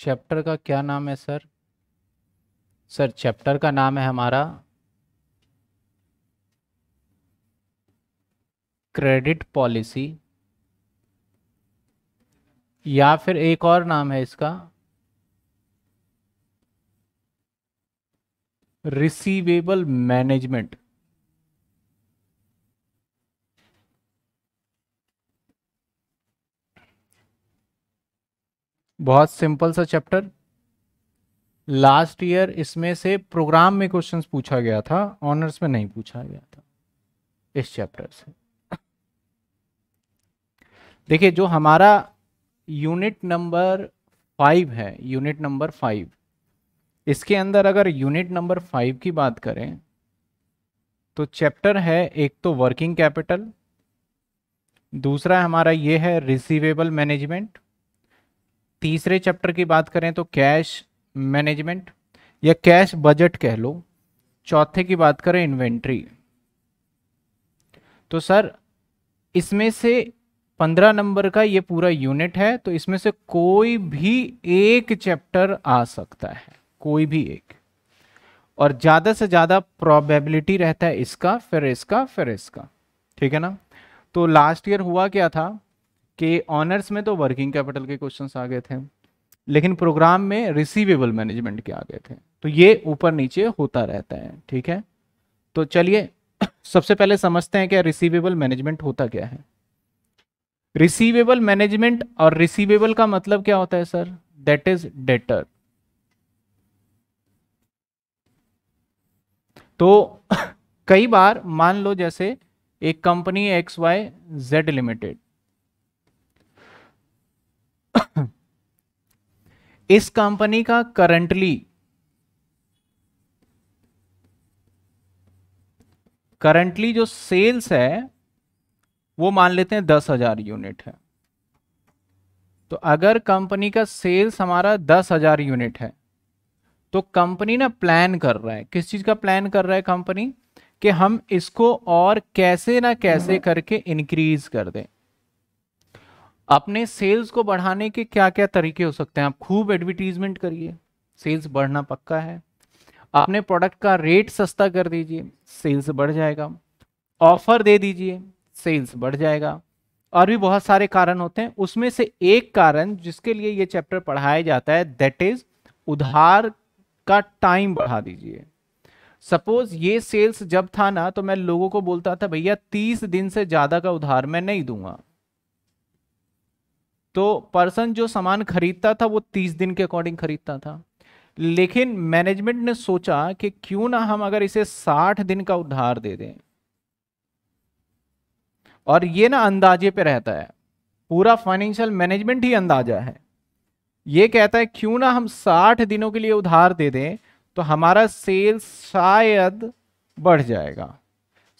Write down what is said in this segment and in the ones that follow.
chapter का क्या नाम है सर सर चैप्टर का नाम है हमारा क्रेडिट पॉलिसी या फिर एक और नाम है इसका रिसीवेबल मैनेजमेंट बहुत सिंपल सा चैप्टर लास्ट ईयर इसमें से प्रोग्राम में क्वेश्चंस पूछा गया था ऑनर्स में नहीं पूछा गया था इस चैप्टर से देखिए जो हमारा यूनिट नंबर फाइव है यूनिट नंबर फाइव इसके अंदर अगर यूनिट नंबर फाइव की बात करें तो चैप्टर है एक तो वर्किंग कैपिटल दूसरा हमारा ये है रिसीवेबल मैनेजमेंट तीसरे चैप्टर की बात करें तो कैश मैनेजमेंट या कैश बजट कह लो चौथे की बात करें इन्वेंट्री तो सर इसमें से पंद्रह नंबर का ये पूरा यूनिट है तो इसमें से कोई भी एक चैप्टर आ सकता है कोई भी एक और ज़्यादा से ज़्यादा प्रोबेबिलिटी रहता है इसका फिर इसका फिर इसका ठीक है ना तो लास्ट ईयर हुआ क्या था कि ऑनर्स में तो वर्किंग कैपिटल के क्वेश्चंस आ गए थे लेकिन प्रोग्राम में रिसीवेबल मैनेजमेंट के आ गए थे तो ये ऊपर नीचे होता रहता है ठीक है तो चलिए सबसे पहले समझते हैं क्या रिसीवेबल मैनेजमेंट होता क्या है रिसीवेबल मैनेजमेंट और रिसीवेबल का मतलब क्या होता है सर दैट इज डेटर तो कई बार मान लो जैसे एक company X Y Z limited इस कंपनी का करंटली करंटली जो सेल्स है वो मान लेते हैं दस हजार यूनिट है तो अगर कंपनी का सेल्स हमारा दस हजार यूनिट है तो कंपनी ना प्लान कर रहा है किस चीज़ का प्लान कर रहा है कंपनी कि हम इसको और कैसे ना कैसे करके इंक्रीज कर दें अपने सेल्स को बढ़ाने के क्या क्या तरीके हो सकते हैं आप खूब एडवर्टीजमेंट करिए सेल्स बढ़ना पक्का है अपने प्रोडक्ट का रेट सस्ता कर दीजिए सेल्स बढ़ जाएगा ऑफर दे दीजिए सेल्स बढ़ जाएगा और भी बहुत सारे कारण होते हैं उसमें से एक कारण जिसके लिए ये चैप्टर पढ़ाया जाता है दैट इज उधार का टाइम बढ़ा दीजिए सपोज ये सेल्स जब था ना तो मैं लोगों को बोलता था भैया तीस दिन से ज्यादा का उधार मैं नहीं दूंगा तो पर्सन जो सामान खरीदता था वो तीस दिन के अकॉर्डिंग खरीदता था लेकिन मैनेजमेंट ने सोचा कि क्यों ना हम अगर इसे साठ दिन का उधार दे दें और ये ना अंदाजे पे रहता है पूरा फाइनेंशियल मैनेजमेंट ही अंदाजा है ये कहता है क्यों ना हम साठ दिनों के लिए उधार दे दें तो हमारा सेल शायद बढ़ जाएगा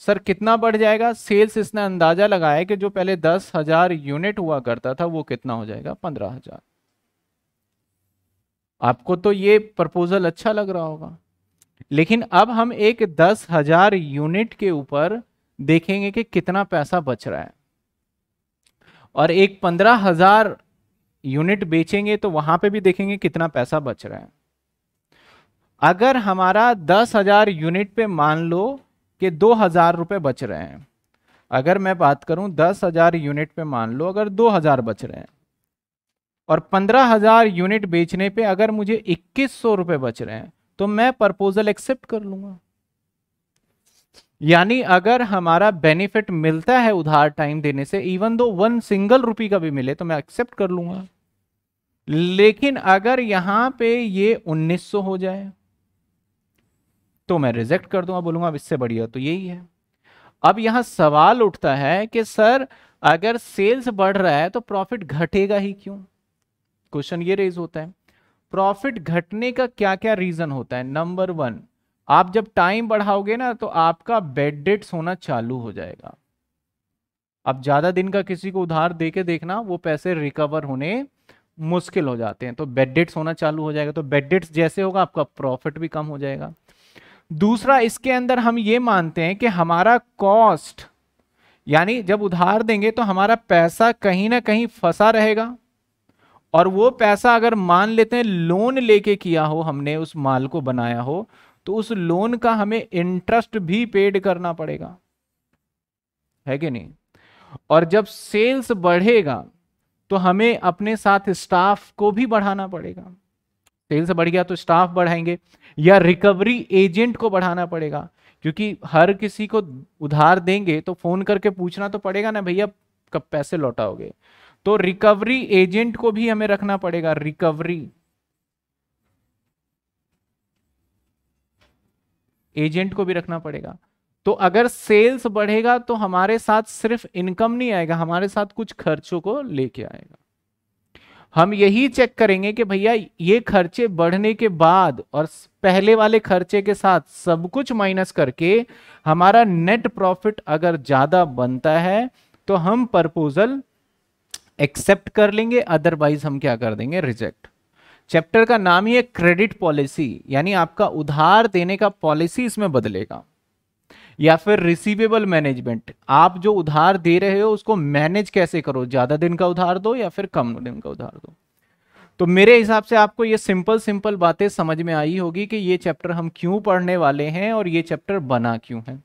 सर कितना बढ़ जाएगा सेल्स इसने अंदाजा लगाया कि जो पहले दस हजार यूनिट हुआ करता था वो कितना हो जाएगा पंद्रह हजार आपको तो ये प्रपोजल अच्छा लग रहा होगा लेकिन अब हम एक दस हजार यूनिट के ऊपर देखेंगे कि कितना पैसा बच रहा है और एक पंद्रह हजार यूनिट बेचेंगे तो वहां पे भी देखेंगे कितना पैसा बच रहा है अगर हमारा दस हजार यूनिट पे मान लो कि दो हज़ार रुपये बच रहे हैं अगर मैं बात करूं दस हज़ार यूनिट पे मान लो अगर दो हज़ार बच रहे हैं और पंद्रह हज़ार यूनिट बेचने पे अगर मुझे इक्कीस सौ रुपये बच रहे हैं तो मैं प्रपोजल एक्सेप्ट कर लूंगा यानी अगर हमारा बेनिफिट मिलता है उधार टाइम देने से even though one single rupee का भी मिले तो मैं एक्सेप्ट कर लूंगा लेकिन अगर यहां पे ये 1900 हो जाए तो मैं रिजेक्ट कर दूंगा बोलूंगा अब इससे बढ़िया तो यही है अब यहां सवाल उठता है कि सर अगर सेल्स बढ़ रहा है तो प्रॉफिट घटेगा ही क्यों क्वेश्चन ये रेज होता है प्रॉफिट घटने का क्या क्या रीजन होता है नंबर वन आप जब टाइम बढ़ाओगे ना तो आपका बेड डेट्स होना चालू हो जाएगा अब ज्यादा दिन का किसी को उधार दे के देखना वो पैसे रिकवर होने मुश्किल हो जाते हैं तो बेड डेट्स होना चालू हो जाएगा तो बेड डेट्स जैसे होगा आपका प्रॉफिट भी कम हो जाएगा दूसरा इसके अंदर हम ये मानते हैं कि हमारा कॉस्ट यानी जब उधार देंगे तो हमारा पैसा कहीं ना कहीं फंसा रहेगा और वो पैसा अगर मान लेते हैं लोन लेके किया हो हमने उस माल को बनाया हो तो उस लोन का हमें इंटरेस्ट भी पेड करना पड़ेगा है कि नहीं और जब सेल्स बढ़ेगा तो हमें अपने साथ स्टाफ को भी बढ़ाना पड़ेगा सेल्स बढ़ गया तो स्टाफ बढ़ाएंगे या रिकवरी एजेंट को बढ़ाना पड़ेगा क्योंकि हर किसी को उधार देंगे तो फोन करके पूछना तो पड़ेगा ना भैया कब पैसे लौटाओगे तो रिकवरी एजेंट को भी हमें रखना पड़ेगा रिकवरी एजेंट को भी रखना पड़ेगा तो अगर सेल्स बढ़ेगा तो हमारे साथ सिर्फ इनकम नहीं आएगा हमारे साथ कुछ खर्चों को लेके आएगा हम यही चेक करेंगे कि भैया ये खर्चे बढ़ने के बाद और पहले वाले खर्चे के साथ सब कुछ माइनस करके हमारा नेट प्रॉफिट अगर ज़्यादा बनता है तो हम प्रपोजल एक्सेप्ट कर लेंगे अदरवाइज हम क्या कर देंगे रिजेक्ट चैप्टर का नाम ही है क्रेडिट पॉलिसी यानी आपका उधार देने का पॉलिसी इसमें बदलेगा या फिर रिसीवेबल मैनेजमेंट आप जो उधार दे रहे हो उसको मैनेज कैसे करो ज़्यादा दिन का उधार दो या फिर कम दिन का उधार दो तो मेरे हिसाब से आपको ये सिंपल सिंपल बातें समझ में आई होगी कि ये चैप्टर हम क्यों पढ़ने वाले हैं और ये चैप्टर बना क्यों है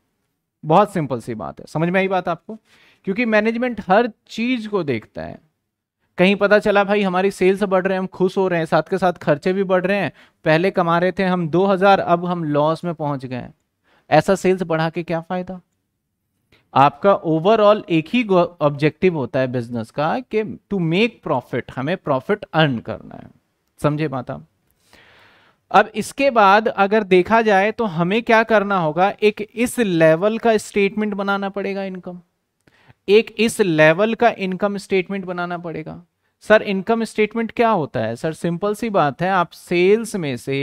बहुत सिंपल सी बात है समझ में आई बात आपको क्योंकि मैनेजमेंट हर चीज़ को देखता है कहीं पता चला भाई हमारी सेल्स बढ़ रहे हैं हम खुश हो रहे हैं साथ के साथ खर्चे भी बढ़ रहे हैं पहले कमा रहे थे हम 2000 अब हम लॉस में पहुंच गए हैं ऐसा सेल्स बढ़ा के क्या फायदा आपका ओवरऑल एक ही ऑब्जेक्टिव होता है बिजनेस का कि टू मेक प्रॉफिट हमें प्रॉफिट अर्न करना है समझे बात आप अब इसके बाद अगर देखा जाए तो हमें क्या करना होगा एक इस लेवल का स्टेटमेंट बनाना पड़ेगा इनकम एक इस लेवल का इनकम स्टेटमेंट बनाना पड़ेगा सर इनकम स्टेटमेंट क्या होता है सर सिंपल सी बात है आप सेल्स में से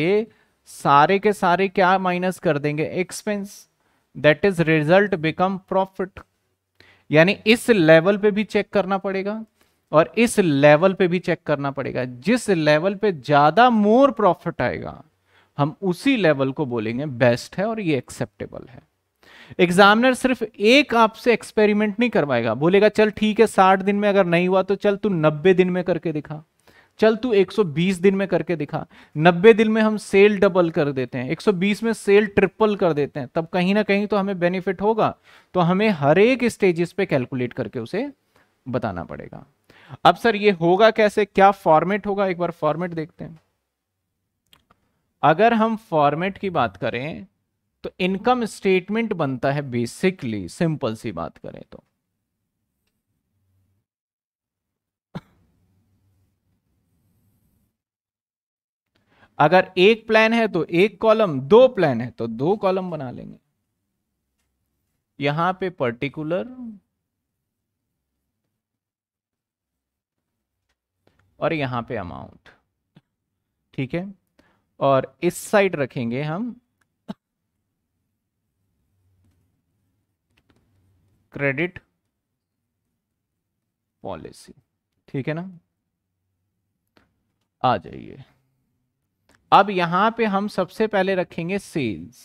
सारे के सारे क्या माइनस कर देंगे expense that is result become profit यानी इस लेवल पे भी चेक करना पड़ेगा और इस लेवल पे भी चेक करना पड़ेगा जिस लेवल पे ज्यादा मोर प्रॉफिट आएगा हम उसी लेवल को बोलेंगे बेस्ट है और ये एक्सेप्टेबल है एग्जामिनर सिर्फ एक आपसे एक्सपेरिमेंट नहीं करवाएगा बोलेगा चल ठीक है साठ दिन में अगर नहीं हुआ तो चल तू नब्बे दिन में करके दिखा चल तू 120 दिन में करके दिखा 90 दिन में हम सेल डबल कर देते हैं 120 में सेल ट्रिपल कर देते हैं तब कहीं ना कहीं तो हमें बेनिफिट होगा तो हमें हर एक स्टेजेस पे कैलकुलेट करके उसे बताना पड़ेगा अब सर ये होगा कैसे क्या फॉर्मेट होगा एक बार फॉर्मेट देखते हैं अगर हम फॉर्मेट की बात करें तो इनकम स्टेटमेंट बनता है बेसिकली सिंपल सी बात करें तो अगर एक प्लान है तो एक कॉलम दो प्लान है तो दो कॉलम बना लेंगे यहां पे पर्टिकुलर और यहां पे अमाउंट ठीक है और इस साइड रखेंगे हम क्रेडिट पॉलिसी ठीक है ना आ जाइए अब यहां पे हम सबसे पहले रखेंगे सेल्स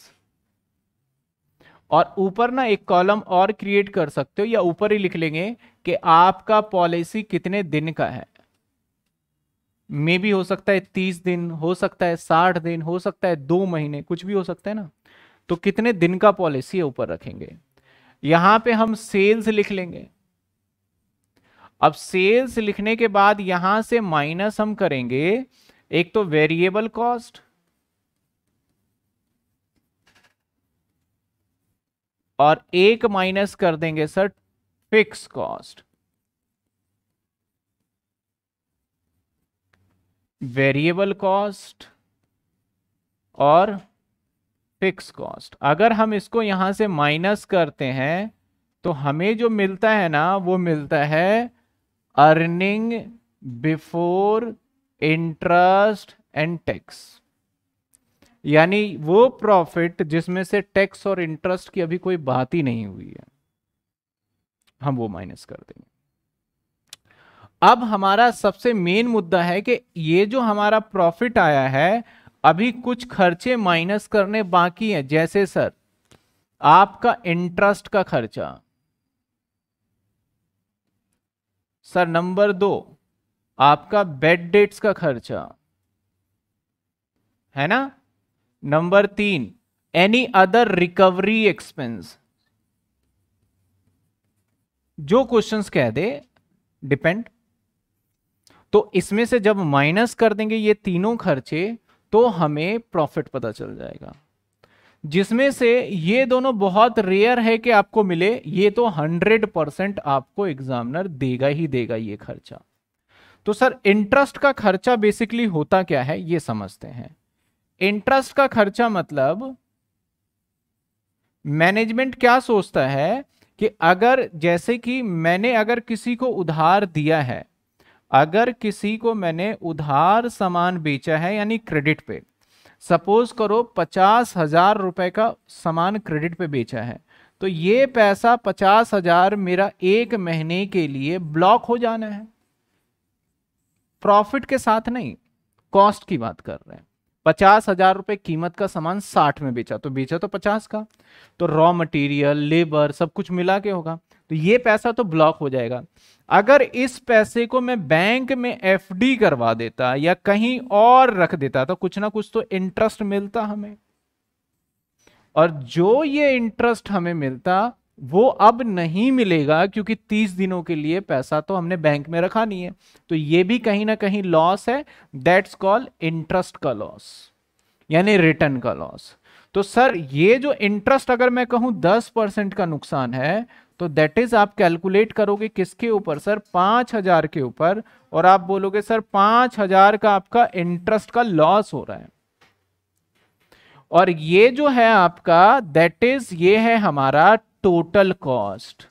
और ऊपर ना एक कॉलम और क्रिएट कर सकते हो या ऊपर ही लिख लेंगे कि आपका पॉलिसी कितने दिन का है मे भी हो सकता है तीस दिन हो सकता है साठ दिन हो सकता है दो महीने कुछ भी हो सकता है ना तो कितने दिन का पॉलिसी है ऊपर रखेंगे यहां पे हम सेल्स लिख लेंगे अब सेल्स लिखने के बाद यहां से माइनस हम करेंगे एक तो वेरिएबल कॉस्ट और एक माइनस कर देंगे sir fix cost variable cost और फिक्स कॉस्ट अगर हम इसको यहां से माइनस करते हैं तो हमें जो मिलता है ना वो मिलता है earning before interest and tax यानी वो प्रॉफिट जिसमें से टैक्स और इंटरेस्ट की अभी कोई बात ही नहीं हुई है हम वो माइनस कर देंगे अब हमारा सबसे मेन मुद्दा है कि ये जो हमारा प्रॉफिट आया है अभी कुछ खर्चे माइनस करने बाकी हैं जैसे सर आपका इंटरेस्ट का खर्चा सर नंबर दो आपका बेड डेट्स का खर्चा है ना नंबर तीन एनी अदर रिकवरी एक्सपेंस जो क्वेश्चंस कह दे डिपेंड तो इसमें से जब माइनस कर देंगे ये तीनों खर्चे तो हमें प्रॉफिट पता चल जाएगा जिसमें से ये दोनों बहुत रेयर है कि आपको मिले ये तो 100 परसेंट आपको एग्जामिनर देगा ही देगा ये खर्चा तो सर इंटरेस्ट का खर्चा बेसिकली होता क्या है ये समझते हैं इंटरेस्ट का खर्चा मतलब मैनेजमेंट क्या सोचता है कि अगर जैसे कि मैंने अगर किसी को उधार दिया है अगर किसी को मैंने उधार सामान बेचा है यानी क्रेडिट पे सपोज करो पचास हजार रुपए का सामान क्रेडिट पे बेचा है तो ये पैसा पचास हजार मेरा एक महीने के लिए ब्लॉक हो जाना है प्रॉफिट के साथ नहीं कॉस्ट की बात कर रहे हैं पचास हजार रुपए कीमत का सामान साठ में बेचा तो बेचा तो पचास का तो रॉ मटेरियल लेबर सब कुछ मिला के होगा तो ये पैसा तो ब्लॉक हो जाएगा अगर इस पैसे को मैं बैंक में एफडी करवा देता या कहीं और रख देता तो कुछ ना कुछ तो इंटरेस्ट मिलता हमें और जो ये इंटरेस्ट हमें मिलता वो अब नहीं मिलेगा क्योंकि तीस दिनों के लिए पैसा तो हमने बैंक में रखा नहीं है तो ये भी कहीं ना कहीं लॉस है दैट्स कॉल इंटरेस्ट का लॉस यानी रिटर्न का लॉस तो सर ये जो इंटरेस्ट अगर मैं कहूं दस परसेंट का नुकसान है तो दैट इज आप कैलकुलेट करोगे किसके ऊपर सर पांच हजार के ऊपर और आप बोलोगे सर पांच हजार का आपका इंटरेस्ट का लॉस हो रहा है और ये जो है आपका दैट इज ये है हमारा टोटल कॉस्ट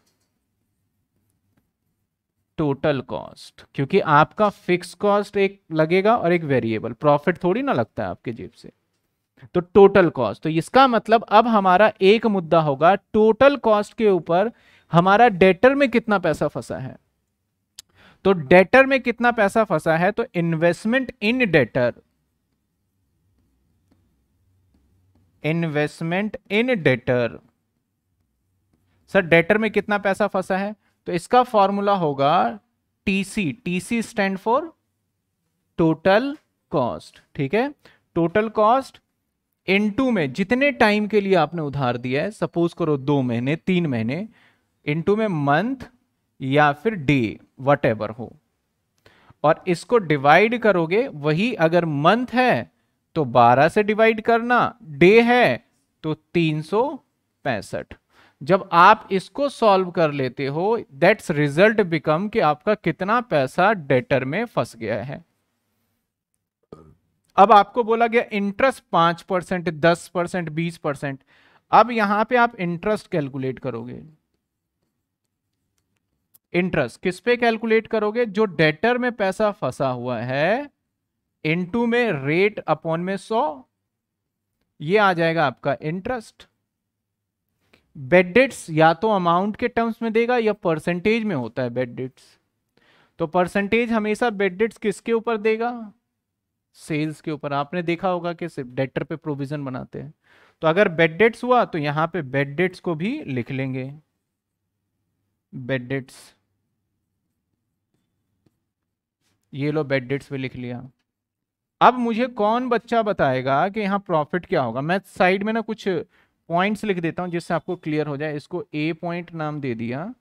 टोटल कॉस्ट क्योंकि आपका फिक्स कॉस्ट एक लगेगा और एक वेरिएबल प्रॉफिट थोड़ी ना लगता है आपके जेब से तो टोटल कॉस्ट तो इसका मतलब अब हमारा एक मुद्दा होगा टोटल कॉस्ट के ऊपर हमारा डेटर में कितना पैसा फंसा है तो डेटर में कितना पैसा फंसा है तो investment in debtor investment in debtor sir debtor में कितना पैसा फंसा है तो इसका फॉर्मूला होगा TC TC stand for total cost ठीक है टोटल कॉस्ट इन टू में जितने टाइम के लिए आपने उधार दिया है सपोज करो दो महीने तीन महीने इन टू में मंथ या फिर डे वट एवर हो और इसको डिवाइड करोगे वही अगर मंथ है तो 12 से डिवाइड करना डे है तो तीन सौ पैंसठ जब आप इसको सॉल्व कर लेते हो दैट्स रिजल्ट बिकम कि आपका कितना पैसा डेटर में फंस गया है अब आपको बोला गया इंटरेस्ट पांच परसेंट दस परसेंट बीस परसेंट अब यहां पे आप इंटरेस्ट कैलकुलेट करोगे इंटरेस्ट किस पे कैलकुलेट करोगे जो डेटर में पैसा फंसा हुआ है इनटू में रेट अपॉन में सौ ये आ जाएगा आपका इंटरेस्ट बेड डेट्स या तो अमाउंट के टर्म्स में देगा या परसेंटेज में होता है बेड डेट्स तो परसेंटेज हमेशा बेड डेट्स किसके ऊपर देगा सेल्स के ऊपर आपने देखा होगा कि सिर्फ डेटर पे प्रोविजन बनाते हैं तो अगर बेड डेट्स हुआ तो यहां पे बेड डेट्स को भी लिख लेंगे बेड डेट्स ये लो बेड डेट्स पे लिख लिया अब मुझे कौन बच्चा बताएगा कि यहाँ प्रॉफिट क्या होगा मैं साइड में ना कुछ पॉइंट्स लिख देता हूँ जिससे आपको क्लियर हो जाए इसको ए पॉइंट नाम दे दिया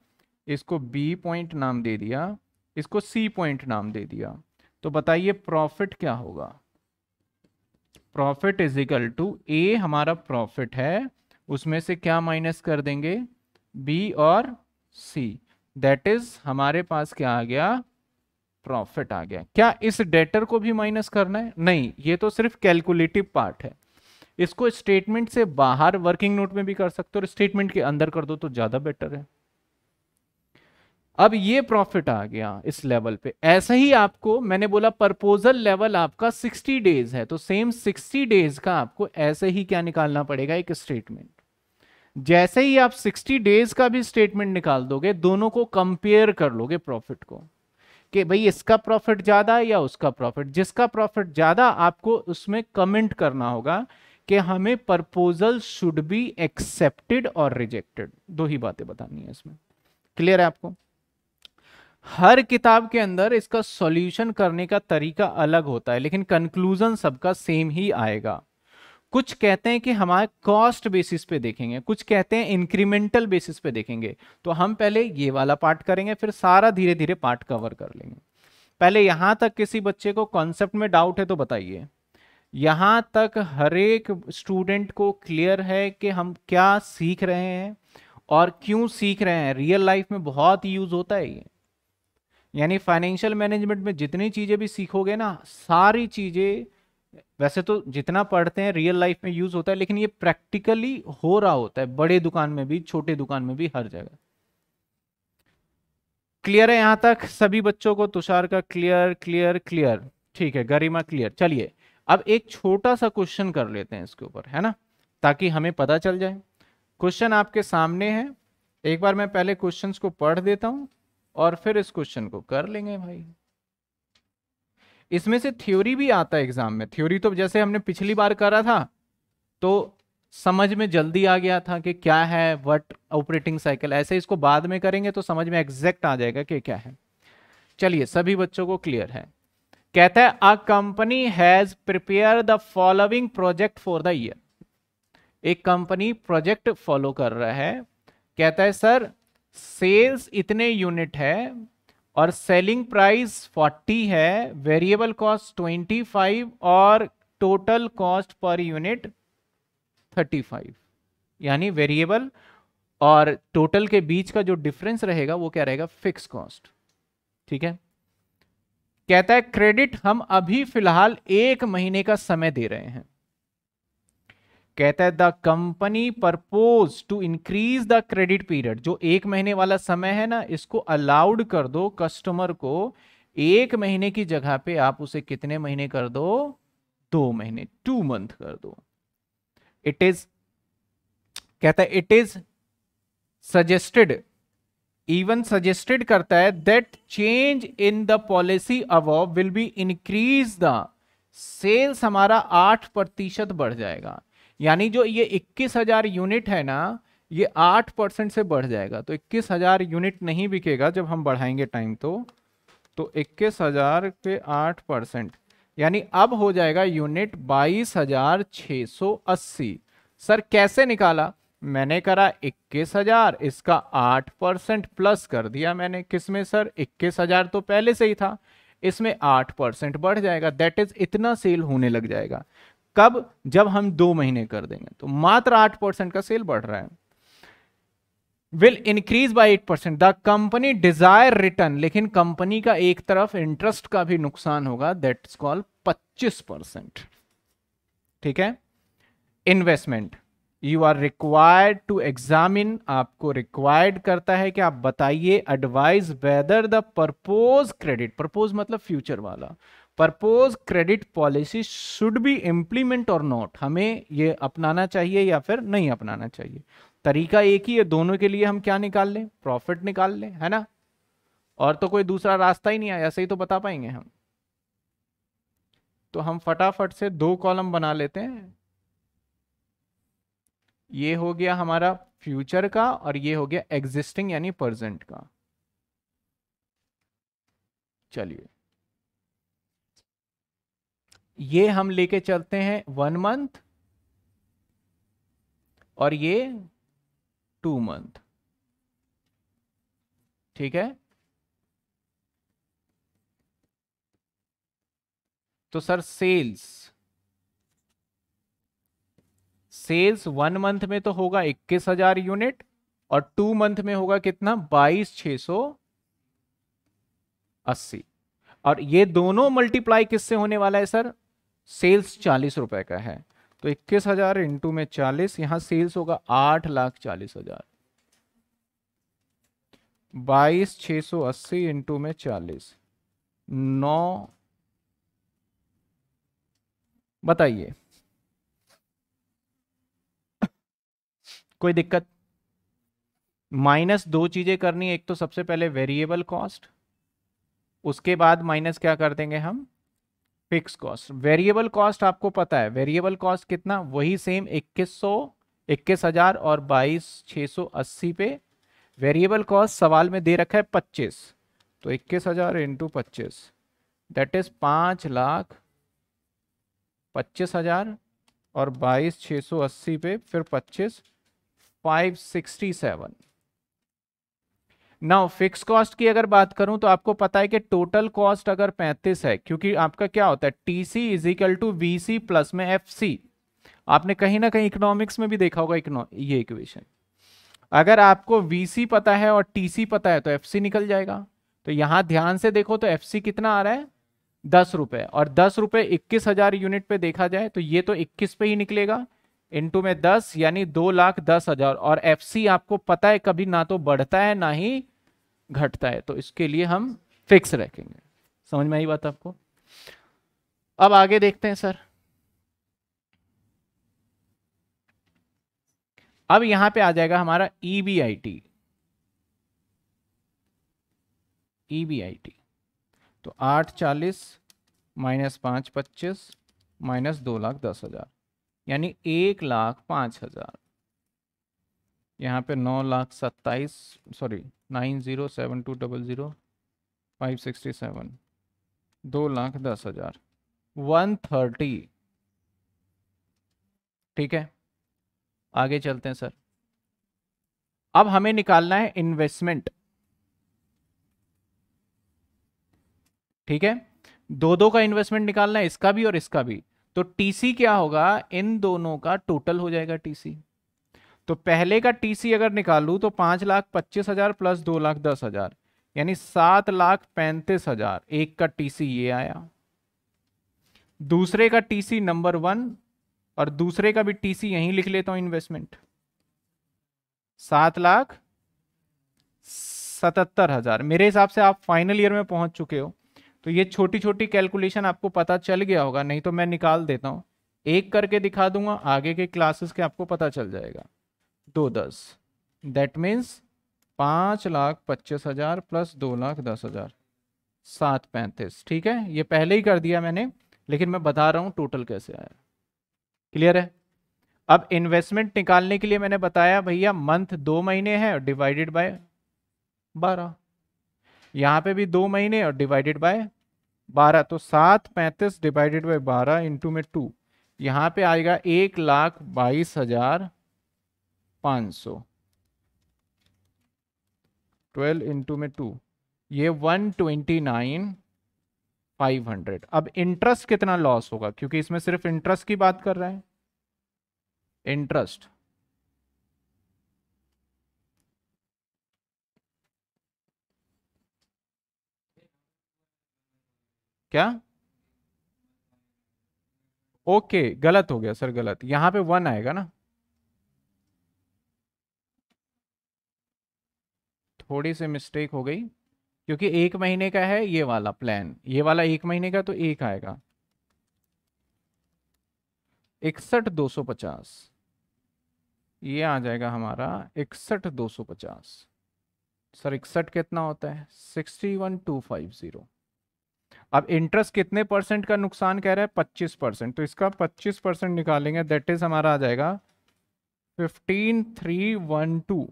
इसको बी पॉइंट नाम दे दिया इसको सी पॉइंट नाम दे दिया तो बताइए प्रॉफिट क्या होगा profit is equal to A हमारा प्रॉफिट है उसमें से क्या माइनस कर देंगे बी और सी दैट इज हमारे पास क्या आ गया प्रॉफिट आ गया क्या इस डेटर को भी माइनस करना है नहीं ये तो सिर्फ कैलकुलेटिव पार्ट है इसको स्टेटमेंट से बाहर वर्किंग नोट में भी कर सकते हो और स्टेटमेंट के अंदर कर दो तो ज्यादा बेटर है अब ये प्रॉफिट आ गया इस लेवल पे ऐसे ही आपको मैंने बोला प्रपोजल लेवल आपका 60 डेज है तो सेम 60 डेज का आपको ऐसे ही क्या निकालना पड़ेगा एक स्टेटमेंट जैसे ही आप 60 डेज का भी स्टेटमेंट निकाल दोगे दोनों को कंपेयर कर लोगे प्रॉफिट को कि भाई इसका प्रॉफिट ज्यादा या उसका प्रॉफिट जिसका प्रॉफिट ज्यादा आपको उसमें कमेंट करना होगा कि हमें प्रपोजल शुड बी एक्सेप्टेड और रिजेक्टेड दो ही बातें बतानी है इसमें क्लियर है आपको हर किताब के अंदर इसका सॉल्यूशन करने का तरीका अलग होता है लेकिन कंक्लूजन सबका सेम ही आएगा कुछ कहते हैं कि हमारे कॉस्ट बेसिस पे देखेंगे कुछ कहते हैं इंक्रीमेंटल बेसिस पे देखेंगे तो हम पहले ये वाला पार्ट करेंगे फिर सारा धीरे धीरे पार्ट कवर कर लेंगे पहले यहां तक किसी बच्चे को कॉन्सेप्ट में डाउट है तो बताइए यहाँ तक हरेक स्टूडेंट को क्लियर है कि हम क्या सीख रहे हैं और क्यों सीख रहे हैं रियल लाइफ में बहुत यूज़ होता है ये यानी फाइनेंशियल मैनेजमेंट में जितनी चीज़ें भी सीखोगे ना सारी चीज़ें वैसे तो जितना पढ़ते हैं रियल लाइफ में यूज़ होता है लेकिन ये प्रैक्टिकली हो रहा होता है बड़े दुकान में भी छोटे दुकान में भी हर जगह क्लियर है यहां तक सभी बच्चों को तुषार का क्लियर क्लियर क्लियर ठीक है गरिमा क्लियर चलिए अब एक छोटा सा क्वेश्चन कर लेते हैं इसके ऊपर है ना ताकि हमें पता चल जाए क्वेश्चन आपके सामने है एक बार मैं पहले क्वेश्चन को पढ़ देता हूं और फिर इस क्वेश्चन को कर लेंगे भाई इसमें से थ्योरी भी आता है एग्जाम में थ्योरी तो जैसे हमने पिछली बार करा था तो समझ में जल्दी आ गया था कि क्या है वट ऑपरेटिंग साइकिल ऐसे इसको बाद में करेंगे तो समझ में एग्जैक्ट आ जाएगा कि क्या है चलिए सभी बच्चों को क्लियर है कहता है a company has prepare the following project for the year एक कंपनी प्रोजेक्ट फॉलो कर रहा है कहता है सर सेल्स इतने यूनिट है और सेलिंग प्राइस 40 है वेरिएबल कॉस्ट 25 और टोटल कॉस्ट पर यूनिट 35 यानी वेरिएबल और टोटल के बीच का जो डिफरेंस रहेगा वो क्या रहेगा फिक्स कॉस्ट ठीक है कहता है क्रेडिट हम अभी फिलहाल एक महीने का समय दे रहे हैं कहता है the company propose to increase the credit period जो एक महीने वाला समय है ना इसको अलाउड कर दो कस्टमर को एक महीने की जगह पे आप उसे कितने महीने कर दो दो महीने टू मंथ कर दो इट इज कहता है it is suggested even suggested करता है that change in the policy above will be increase the sales हमारा आठ प्रतिशत बढ़ जाएगा यानी जो ये इक्कीस हजार यूनिट है ना ये आठ परसेंट से बढ़ जाएगा तो इक्कीस हजार यूनिट नहीं बिकेगा जब हम बढ़ाएंगे टाइम तो तो इक्कीस हजार के आठ परसेंट यानी अब हो जाएगा यूनिट बाईस हजार छ सौ अस्सी सर कैसे निकाला मैंने करा इक्कीस हजार इसका आठ परसेंट प्लस कर दिया मैंने किस में सर इक्कीस हजार तो पहले से ही था इसमें आठ परसेंट बढ़ जाएगा दैट इज इतना सेल होने लग जाएगा कब जब हम दो महीने कर देंगे तो मात्र आठ परसेंट का सेल बढ़ रहा है will increase by eight percent the company desire return लेकिन कंपनी का एक तरफ इंटरेस्ट का भी नुकसान होगा इज कॉल पच्चीस परसेंट ठीक है investment you are required to examine आपको रिक्वायर्ड करता है कि आप बताइए advise whether the propose credit propose मतलब फ्यूचर वाला propose credit policy should be implement और नॉट हमें ये अपनाना चाहिए या फिर नहीं अपनाना चाहिए तरीका एक ही है दोनों के लिए हम क्या निकाल लें प्रॉफिट निकाल लें है ना और तो कोई दूसरा रास्ता ही नहीं आया ऐसे ही तो बता पाएंगे हम तो हम फटाफट से दो कॉलम बना लेते हैं ये हो गया हमारा फ्यूचर का और ये हो गया एग्जिस्टिंग यानी प्रेजेंट का चलिए ये हम लेके चलते हैं वन मंथ और ये टू मंथ ठीक है तो sir sales sales one month में तो होगा इक्कीस हजार यूनिट और टू मंथ में होगा कितना बाईस छ सौ अस्सी और ये दोनों मल्टीप्लाई किससे होने वाला है सर सेल्स चालीस रुपए का है तो इक्कीस हजार इंटू में चालीस यहां सेल्स होगा आठ लाख चालीस हजार बाईस छ सौ अस्सी इंटू में चालीस नौ बताइए कोई दिक्कत माइनस दो चीजें करनी एक तो सबसे पहले वेरिएबल कॉस्ट उसके बाद माइनस क्या कर देंगे हम फिक्स कॉस्ट वेरिएबल कॉस्ट आपको पता है वेरिएबल कॉस्ट कितना वही सेम इक्कीस सौ इक्कीस हजार और बाईस छः सौ अस्सी पे वेरिएबल कॉस्ट सवाल में दे रखा है पच्चीस तो इक्कीस हजार इंटू पच्चीस दैट इज पांच लाख पच्चीस हजार और बाईस छः सौ अस्सी पे फिर पच्चीस 567 नाउ फिक्स कॉस्ट की अगर बात करूं तो आपको पता है कि टोटल कॉस्ट अगर 35 है क्योंकि आपका क्या होता है TC is equal to VC सी प्लस में एफ सी आपने कहीं ना कहीं इकोनॉमिक्स में भी देखा होगा ये इक्वेशन अगर आपको वी पता है और टी पता है तो एफ निकल जाएगा तो यहां ध्यान से देखो तो एफ कितना आ रहा है दस रुपए और दस रुपए इक्कीस हजार यूनिट पे देखा जाए तो ये तो इक्कीस पे ही निकलेगा इंटू में दस यानी दो लाख दस हजार और एफ आपको पता है कभी ना तो बढ़ता है ना ही घटता है तो इसके लिए हम फिक्स रखेंगे समझ में आई बात आपको अब आगे देखते हैं सर अब यहां पे आ जाएगा हमारा ईबीआईटी e ईबीआईटी e तो आठ चालीस माइनस पांच पच्चीस माइनस दो लाख दस हजार यानी एक लाख पाँच हज़ार यहाँ पर नौ लाख सत्ताईस sorry nine zero seven two double zero five sixty seven दो लाख दस हज़ार वन थर्टी ठीक है आगे चलते हैं सर अब हमें निकालना है इन्वेस्टमेंट ठीक है दो दो का इन्वेस्टमेंट निकालना है इसका भी और इसका भी तो टीसी क्या होगा इन दोनों का टोटल हो जाएगा टीसी तो पहले का टीसी अगर निकालू तो पांच लाख पच्चीस हजार प्लस दो लाख दस हजार यानी सात लाख पैंतीस हजार एक का टीसी ये आया दूसरे का टीसी नंबर वन और दूसरे का भी टीसी यहीं लिख लेता हूं इन्वेस्टमेंट सात लाख सतहत्तर हजार मेरे हिसाब से आप फाइनल ईयर में पहुंच चुके हो तो ये छोटी छोटी कैलकुलेशन आपको पता चल गया होगा नहीं तो मैं निकाल देता हूँ एक करके दिखा दूंगा आगे के क्लासेस के आपको पता चल जाएगा दो दस दैट मीन्स पाँच लाख पच्चीस हज़ार प्लस दो लाख दस हज़ार सात पैंतीस ठीक है ये पहले ही कर दिया मैंने लेकिन मैं बता रहा हूँ टोटल कैसे आया क्लियर है अब इन्वेस्टमेंट निकालने के लिए मैंने बताया भैया मंथ दो महीने हैं डिवाइडेड बाय बारह यहाँ पे भी दो महीने और डिवाइडेड बाय बारह तो सात पैंतीस डिवाइडेड बाय बारह इंटू में टू यहाँ पे आएगा एक लाख बाईस हजार पाँच सौ ट्वेल्व इंटू में टू ये one twenty nine five hundred अब इंटरेस्ट कितना लॉस होगा क्योंकि इसमें सिर्फ इंटरेस्ट की बात कर रहे हैं इंटरेस्ट क्या ओके okay, गलत हो गया सर गलत यहां पे वन आएगा ना थोड़ी सी मिस्टेक हो गई क्योंकि एक महीने का है ये वाला प्लान ये वाला एक महीने का तो एक आएगा इकसठ दो सौ पचास ये आ जाएगा हमारा इकसठ दो सौ पचास सर इकसठ कितना होता है sixty one two five zero अब इंटरेस्ट कितने परसेंट का नुकसान कह रहा है पच्चीस परसेंट तो इसका पच्चीस परसेंट निकालेंगे दैट इज हमारा आ जाएगा फिफ्टीन थ्री वन टू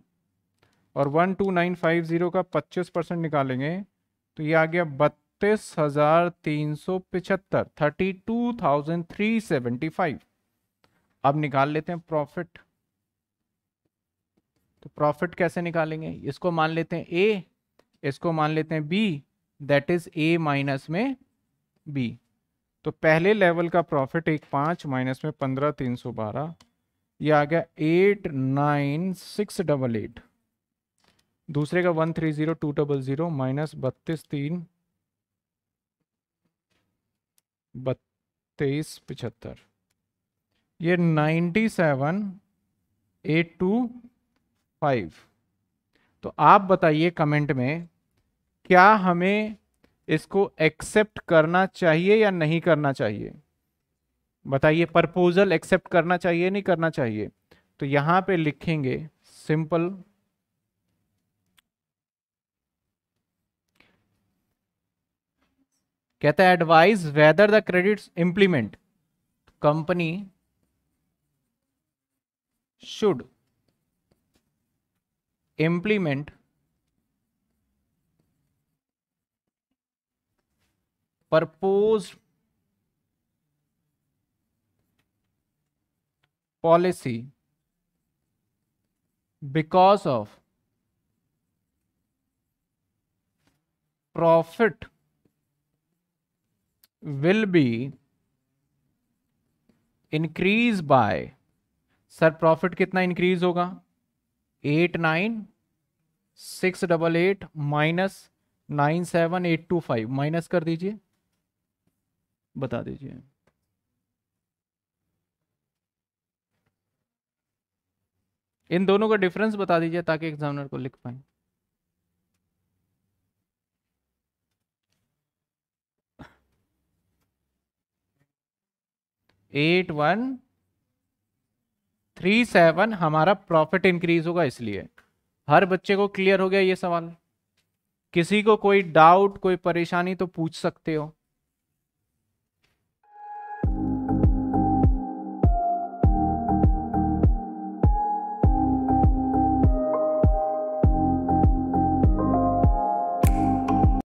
और one two nine five zero का पच्चीस परसेंट निकालेंगे तो ये आ गया बत्तीस हज़ार तीन सौ पिछहत्तर thirty two thousand three seventy five अब निकाल लेते हैं प्रॉफिट तो प्रॉफिट कैसे निकालेंगे इसको मान लेते हैं ए इसको मान लेते हैं B that is A minus में बी तो पहले लेवल का प्रॉफिट एक पाँच माइनस में पंद्रह तीन सौ बारह यह आ गया eight nine six double eight दूसरे का one three zero two double zero minus बत्तीस तीन बत्तीस पिछहत्तर ये ninety seven eight two five तो आप बताइए कमेंट में क्या हमें इसको एक्सेप्ट करना चाहिए या नहीं करना चाहिए बताइए प्रपोजल एक्सेप्ट करना चाहिए नहीं करना चाहिए तो यहां पे लिखेंगे सिंपल कहता है advice whether the credits implement company should implement proposed policy because of profit will be increase by sir profit कितना इंक्रीज होगा eight nine six double eight minus nine seven eight two five minus कर दीजिए बता दीजिए इन दोनों का difference बता दीजिए ताकि एग्जामिनर को लिख पाए एट वन थ्री सेवन हमारा प्रॉफिट इंक्रीज होगा इसलिए हर बच्चे को क्लियर हो गया ये सवाल किसी को कोई डाउट कोई परेशानी तो पूछ सकते हो